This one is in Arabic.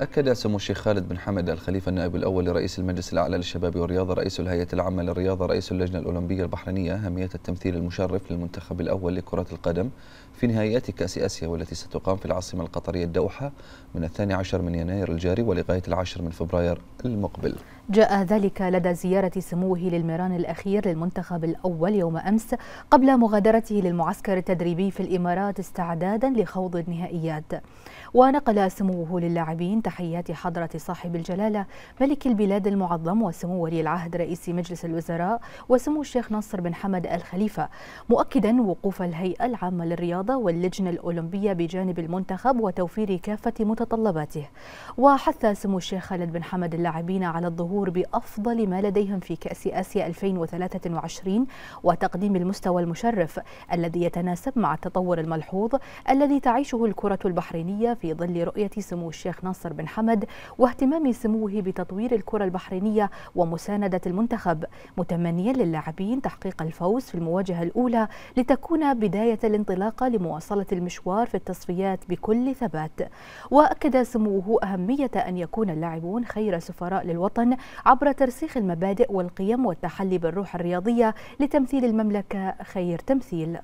أكد سمو الشيخ خالد بن حمد الخليفة النائب الأول لرئيس المجلس الأعلى للشباب والرياضة رئيس الهيئة العامة للرياضة رئيس اللجنة الأولمبية البحرينية أهمية التمثيل المشرف للمنتخب الأول لكرة القدم في نهائيات كأس آسيا والتي ستقام في العاصمة القطرية الدوحة من الثاني عشر من يناير الجاري ولغاية العاشر من فبراير المقبل جاء ذلك لدى زيارة سموه للميران الأخير للمنتخب الأول يوم أمس قبل مغادرته للمعسكر التدريبي في الإمارات استعدادا لخوض النهائيات ونقل سموه للاعبين تحيات حضرة صاحب الجلالة ملك البلاد المعظم وسمو ولي العهد رئيس مجلس الوزراء وسمو الشيخ ناصر بن حمد الخليفة مؤكدا وقوف الهيئة العامة للرياضة واللجنة الأولمبية بجانب المنتخب وتوفير كافة متطلباته وحث سمو الشيخ خالد بن حمد اللاعبين على الظهور الجمهور بأفضل ما لديهم في كأس آسيا 2023 وتقديم المستوى المشرف الذي يتناسب مع التطور الملحوظ الذي تعيشه الكرة البحرينية في ظل رؤية سمو الشيخ ناصر بن حمد واهتمام سموه بتطوير الكرة البحرينية ومساندة المنتخب متمنيا للاعبين تحقيق الفوز في المواجهة الأولى لتكون بداية الانطلاقة لمواصلة المشوار في التصفيات بكل ثبات وأكد سموه أهمية أن يكون اللاعبون خير سفراء للوطن عبر ترسيخ المبادئ والقيم والتحلي بالروح الرياضية لتمثيل المملكة خير تمثيل